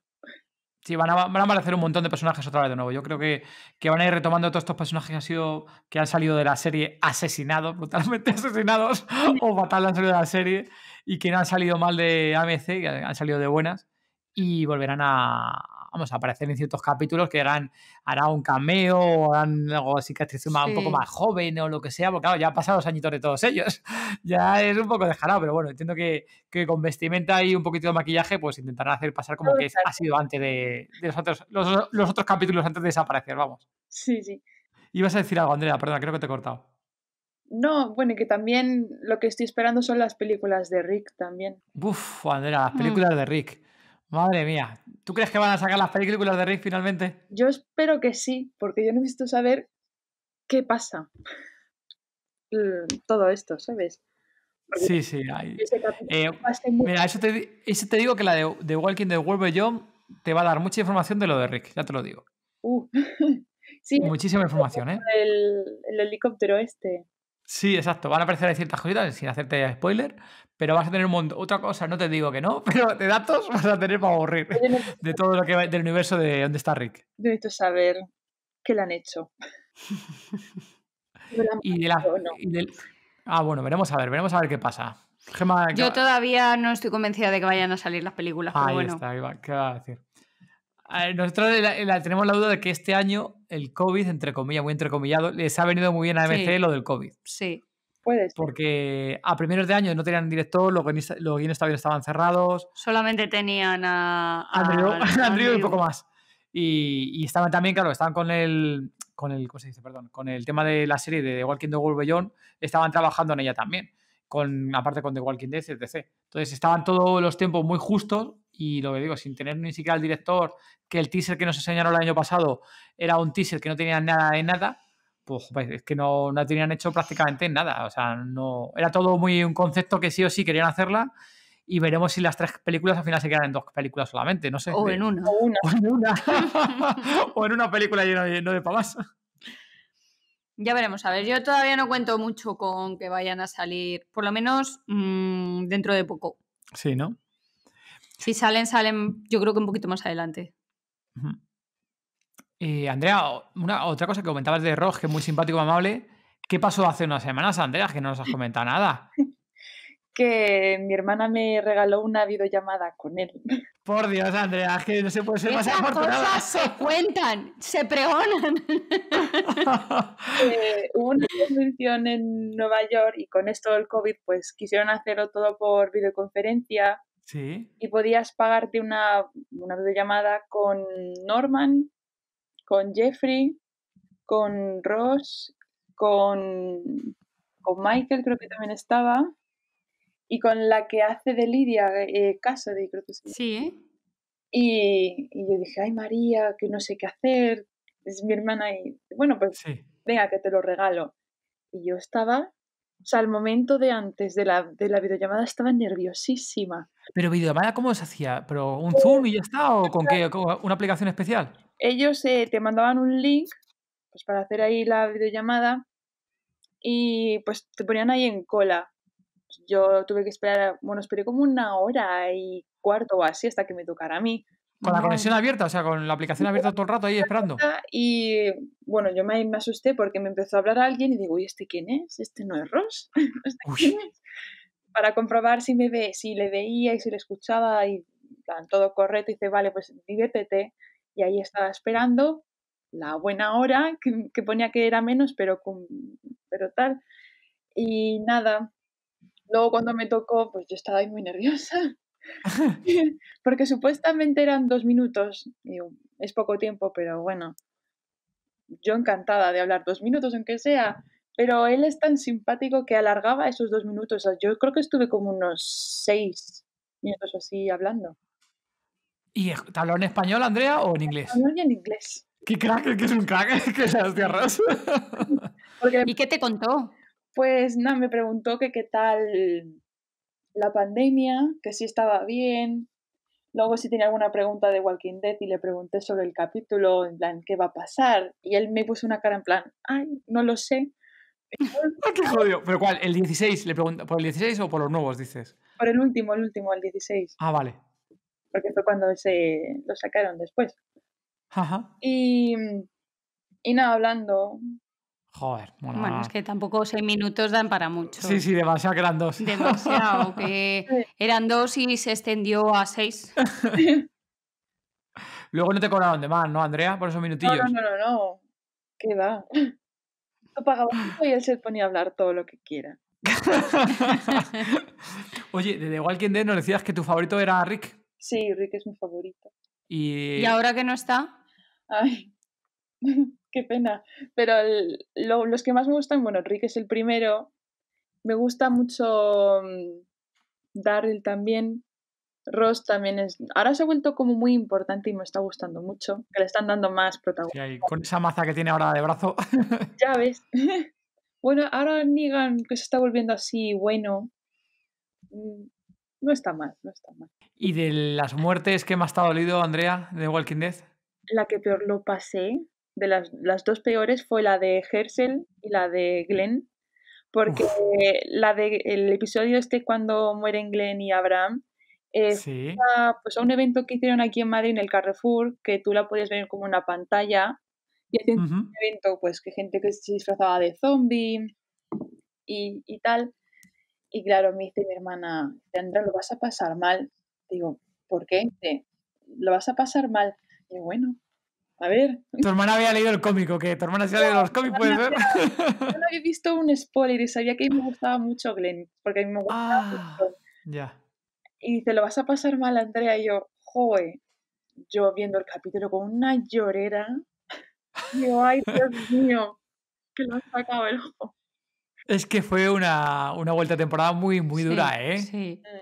Sí, van a, van a, aparecer un montón de personajes otra vez de nuevo. Yo creo que, van a ir retomando todos estos personajes que han, sido, que han salido de la serie asesinados, brutalmente asesinados, o fatal han salido de la serie, y que no han salido mal de AMC, que han salido de buenas, y volverán a, vamos, a aparecer en ciertos capítulos que harán, hará un cameo o harán algo así que actriz un poco más joven o lo que sea, porque claro, ya han pasado los añitos de todos ellos, ya es un poco dejado pero bueno, entiendo que, con vestimenta y un poquito de maquillaje, pues intentarán hacer pasar como que ha sido antes de, los, otros, capítulos antes de desaparecer, vamos. Sí, sí. Ibas a decir algo, Andrea, perdona, creo que te he cortado. No, bueno, que también lo que estoy esperando son las películas de Rick también. Uf, Andrea, las mm. películas de Rick. Madre mía, ¿tú crees que van a sacar las películas de Rick finalmente? Yo espero que sí, porque yo necesito saber qué pasa. Mm, todo esto, ¿sabes? sí, sí. Hay... Eh, mira, eso te, digo que la de, de Walking the Wolverine te va a dar mucha información de lo de Rick, ya te lo digo. Uh. sí, Muchísima información, ¿eh? el helicóptero este. Sí, exacto. Van a aparecer ciertas cositas sin hacerte spoiler, pero vas a tener un montón. Otra cosa, no te digo que no, pero de datos vas a tener para aburrir de todo lo que va, del universo de dónde está Rick. Yo saber qué le han hecho. y de la, Ah, bueno, veremos a ver, veremos a ver qué pasa. Yo todavía no estoy convencida de que vayan a salir las películas, Ahí pero bueno. Está, ¿qué va a decir? Nosotros la, tenemos la duda de que este año el COVID, entre comillas, muy entrecomillado, les ha venido muy bien a MC lo del COVID. Sí, puede ser. Porque a primeros de año no tenían director, los guiones, los estaban cerrados. Solamente tenían a, a y poco más. Y, estaban también, claro, estaban con el, con el, Perdón, con el tema de la serie de The Walking Dead Wolverine estaban trabajando en ella también, con, aparte con The Walking Dead, etc. Entonces estaban todos los tiempos muy justos y lo que digo, sin tener ni siquiera al director, que el teaser que nos enseñaron el año pasado era un teaser que no tenía nada de nada, pues, es que no, no tenían hecho prácticamente nada. O sea, no. Era todo muy un concepto que sí o sí querían hacerla. Y veremos si las tres películas al final se quedan en dos películas solamente, no sé. O en una. O, en una. o en una película llena de, no de Ya veremos, a ver, yo todavía no cuento mucho con que vayan a salir, por lo menos mm, dentro de poco. Sí, ¿no? Si salen, salen yo creo que un poquito más adelante. y eh, Andrea, una, otra cosa que comentabas de Roj, que es muy simpático y amable. ¿Qué pasó hace unas semanas, Andrea? Que no nos has comentado nada. que mi hermana me regaló una videollamada con él. Por Dios, Andrea, que no se puede ser más afortunada. cosas se cuentan, se pregonan. Eh, hubo una convención en Nueva York y con esto del COVID, pues quisieron hacerlo todo por videoconferencia y podías pagarte una, videollamada con Norman, con Jeffrey, con Ross, con, con Michael, creo que también estaba, y con la que hace de Lidia, eh, de creo que sí. Sí, Y, yo dije, ay María, que no sé qué hacer, es mi hermana y bueno, pues venga, que te lo regalo. Y yo estaba o sea, al momento de antes de la, videollamada estaba nerviosísima. ¿Pero videollamada cómo se hacía? ¿Pero un eh, Zoom y ya está? ¿O con qué? Con ¿Una aplicación especial? Ellos eh, te mandaban un link pues, para hacer ahí la videollamada y pues te ponían ahí en cola. Yo tuve que esperar, bueno, esperé como una hora y cuarto o así hasta que me tocara a mí. Con la conexión abierta, o sea, con la aplicación abierta todo el rato ahí esperando. Y bueno, yo me, me asusté porque me empezó a hablar alguien y digo, ¿y este quién es? ¿Este no es Ross? ¿Este Para comprobar si me ve, si le veía y si le escuchaba y todo correcto. Y dice, vale, pues diviértete. Y ahí estaba esperando la buena hora, que, ponía que era menos, pero, pero tal. Y nada, luego cuando me tocó, pues yo estaba ahí muy nerviosa Porque supuestamente eran dos minutos. Y es poco tiempo, pero bueno. Yo encantada de hablar dos minutos, aunque sea. Pero él es tan simpático que alargaba esos dos minutos. yo creo que estuve como unos seis minutos así hablando. ¿Y te habló en español, Andrea, o en inglés? En en inglés. ¿Qué crack? ¿Qué es un crack? ¿Qué seas tierras? ¿Y qué te contó? Pues nada, me preguntó que qué tal la pandemia, que sí estaba bien. Luego si tenía alguna pregunta de Walking Dead y le pregunté sobre el capítulo, en plan, ¿qué va a pasar? Y él me puso una cara en plan, ay, no lo sé. Ah, ¡Qué jodido! ¿Pero cuál? ¿El 16? ¿Le pregunta por el 16 o por los nuevos, dices? Por el último, el último, el 16. Ah, vale. Porque fue cuando se lo sacaron después. Ajá. Y, y nada, hablando, Joder, bueno. Bueno, es que tampoco seis minutos dan para mucho. Sí, sí, demasiado que eran dos. Demasiado, que eran dos y se extendió a seis. Luego no te cobraron de más, ¿no, Andrea? Por esos minutillos. No, no, no, no. ¿Qué va? pagaba y él se ponía a hablar todo lo que quiera. Oye, de desde quien dé, nos decías que tu favorito era Rick. Sí, Rick es mi favorito. ¿Y, ¿Y ahora que no está? Ay, Qué pena. Pero los que más me gustan, bueno, Enrique es el primero. Me gusta mucho mm, Daryl también. Ross también es. Ahora se ha vuelto como muy importante y me está gustando mucho. Que le están dando más protagonismo. con esa maza que tiene ahora de brazo. ya ves. bueno, ahora Negan que se está volviendo así bueno. Mm, no está mal, no está mal. ¿Y de las muertes que más te ha dolido, Andrea, de Walking Dead? La que peor lo pasé de las, dos peores fue la de Hersel y la de Glenn, porque la de el episodio este cuando mueren Glenn y Abraham es eh, pues un evento que hicieron aquí en Madrid en el Carrefour que tú la podías ver como una pantalla y hacían un evento pues que gente que se disfrazaba de zombie y, tal y claro me dice mi hermana Sandra lo vas a pasar mal digo ¿por qué? lo vas a pasar mal y bueno a ver. Tu hermana había leído el cómico, que tu hermana se había leído los cómics, puede ser. Yo no había visto un spoiler y sabía que me gustaba mucho Glenn, porque a mí me gustaba ah, mucho. Ya. Y te lo vas a pasar mal, Andrea, y yo, joe, yo viendo el capítulo con una llorera. Digo, ay, Dios mío, que lo he sacado el ojo. Es que fue una, una vuelta de temporada muy, muy dura, ¿eh? Sí. Mm.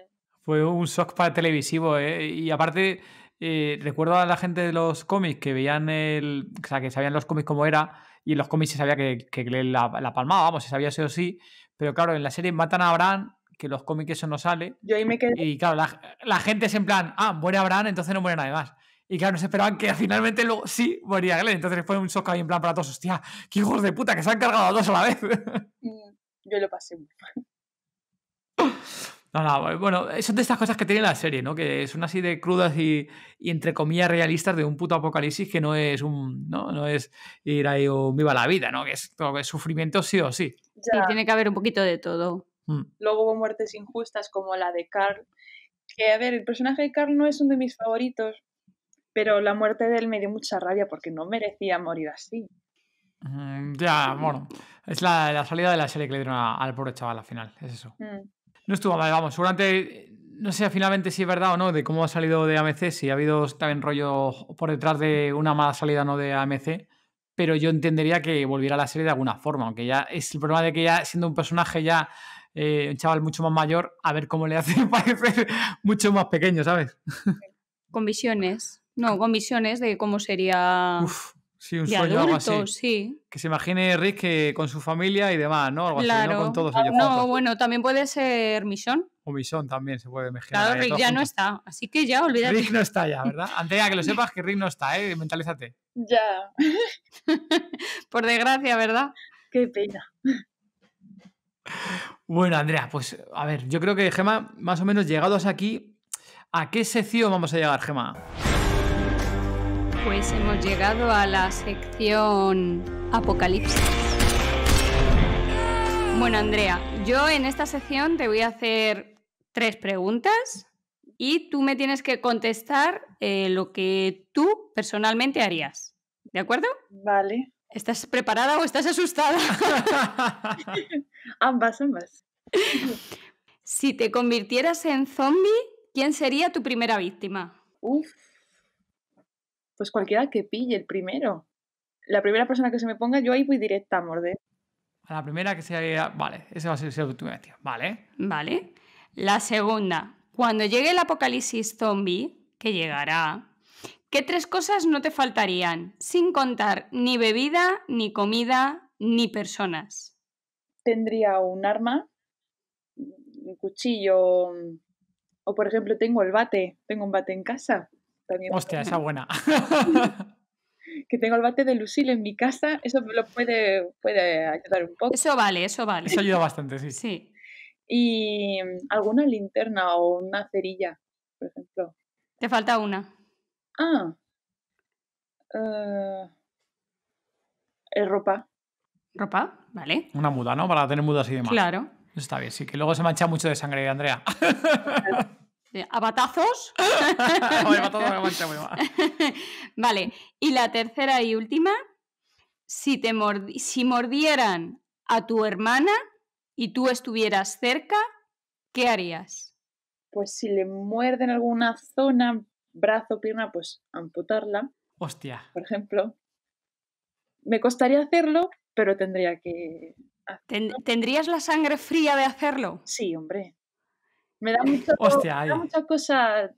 Fue un shock para televisivo, ¿eh? Y aparte, eh, recuerdo a la gente de los cómics que veían el. O sea, que sabían los cómics como era, y en los cómics se sabía que, Glen la, palmaba, vamos, se sabía sí o sí. Pero claro, en la serie matan a Bran, que los cómics eso no sale. Y claro, la, gente es en plan, ah, muere Bran, entonces no muere nadie más. Y claro, no se esperaban que finalmente luego sí moría Glenn. Entonces fue un shock ahí en plan para todos, hostia, qué hijos de puta que se han cargado a dos a la vez. Mm, yo lo pasé muy mal. No, no, bueno, son de estas cosas que tiene la serie, ¿no? Que son así de crudas y, entre comillas realistas de un puto apocalipsis que no es un, ¿no? No es ir ahí un viva la vida, ¿no? Que es, sufrimiento sí o sí. tiene que haber un poquito de todo. Mm. Luego hubo muertes injustas como la de Carl, que a ver, el personaje de Carl no es uno de mis favoritos, pero la muerte de él me dio mucha rabia porque no merecía morir así. Mm, ya, bueno, es la, la, salida de la serie que le dieron al pobre chaval al final, es eso. Mm. No estuvo mal, vamos, seguramente no sé finalmente si es verdad o no de cómo ha salido de AMC, si ha habido también rollo por detrás de una mala salida no de AMC, pero yo entendería que volviera a la serie de alguna forma, aunque ya es el problema de que ya siendo un personaje ya eh, un chaval mucho más mayor, a ver cómo le hace parecer mucho más pequeño, ¿sabes? Con visiones, no, con visiones de cómo sería... Sí, un sueño Que se imagine Rick eh, con su familia y demás, ¿no? Algo así, ¿no? Con todos ah, ellos. No, bueno, también puede ser Mison O Mission también se puede imaginar. Claro, Rick ya no está, así que ya olvídate. Rick no está ya, ¿verdad? Andrea, que lo sepas que Rick no está, ¿eh? Mentalízate. Ya. Por desgracia, ¿verdad? Qué pena. Bueno, Andrea, pues a ver, yo creo que Gema, más o menos llegados aquí, ¿a qué sección vamos a llegar, Gema? Pues hemos llegado a la sección Apocalipsis. Bueno, Andrea, yo en esta sección te voy a hacer tres preguntas y tú me tienes que contestar eh, lo que tú personalmente harías. ¿De acuerdo? Vale. ¿Estás preparada o estás asustada? ambas, ambas. Si te convirtieras en zombie, ¿quién sería tu primera víctima? Uf. Pues cualquiera que pille el primero. La primera persona que se me ponga, yo ahí voy directa a morder. A la primera que sea. Vale, ese va a ser decías. Vale. Vale. La segunda. Cuando llegue el apocalipsis zombie, que llegará, ¿qué tres cosas no te faltarían? Sin contar ni bebida, ni comida, ni personas. Tendría un arma, un cuchillo, o por ejemplo, tengo el bate, tengo un bate en casa. Hostia, esa buena. que tengo el bate de Lucille en mi casa, eso lo puede, puede ayudar un poco. Eso vale, eso vale. Eso ayuda bastante, sí. Y mm, alguna linterna o una cerilla, por ejemplo. Te falta una. Ah. Eh, eh, ropa. ¿Ropa? Vale. Una muda, ¿no? Para tener mudas y demás. Claro. está bien, sí, que luego se mancha mucho de sangre, Andrea. Eh, a batazos. vale, y la tercera y última, si, te si mordieran a tu hermana y tú estuvieras cerca, ¿qué harías? Pues si le muerden alguna zona, brazo, pierna, pues amputarla. Hostia. Por ejemplo. Me costaría hacerlo, pero tendría que... ¿Tendrías la sangre fría de hacerlo? Sí, hombre. Me da, mucho, Hostia, me da mucha cosa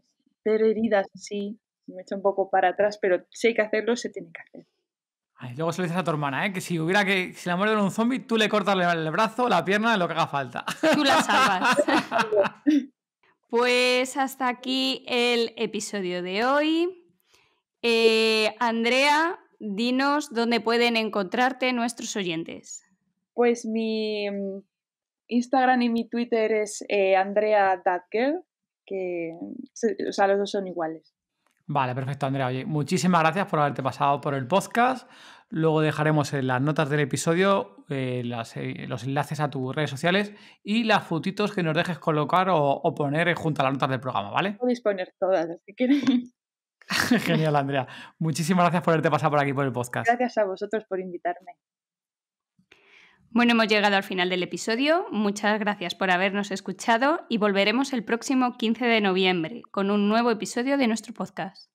heridas así. Me echa un poco para atrás, pero si hay que hacerlo, se tiene que hacer. luego se lo dices a tu hermana, ¿eh? que si hubiera que. Si la muerde un zombie, tú le cortas el brazo, la pierna, lo que haga falta. Tú la salvas. pues hasta aquí el episodio de hoy. Eh, Andrea, dinos dónde pueden encontrarte nuestros oyentes. Pues mi Instagram y mi Twitter es eh, Andrea que o sea, los dos son iguales. Vale, perfecto, Andrea. Oye, muchísimas gracias por haberte pasado por el podcast. Luego dejaremos en las notas del episodio eh, eh, los enlaces a tus redes sociales y las fotitos que nos dejes colocar o, poner junto a las notas del programa, ¿vale? Podéis poner todas, si queréis. Genial, Andrea. Muchísimas gracias por haberte pasado por aquí por el podcast. Gracias a vosotros por invitarme. Bueno, hemos llegado al final del episodio. Muchas gracias por habernos escuchado y volveremos el próximo 15 de noviembre con un nuevo episodio de nuestro podcast.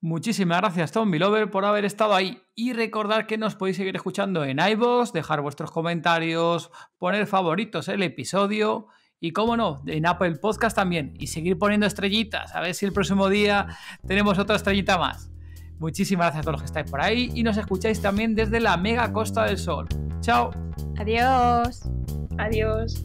Muchísimas gracias, Tom Lover, por haber estado ahí. Y recordar que nos podéis seguir escuchando en iVoox, dejar vuestros comentarios, poner favoritos el episodio y, cómo no, en Apple Podcast también. Y seguir poniendo estrellitas, a ver si el próximo día tenemos otra estrellita más. Muchísimas gracias a todos los que estáis por ahí y nos escucháis también desde la mega Costa del Sol. Chao. Adiós. Adiós.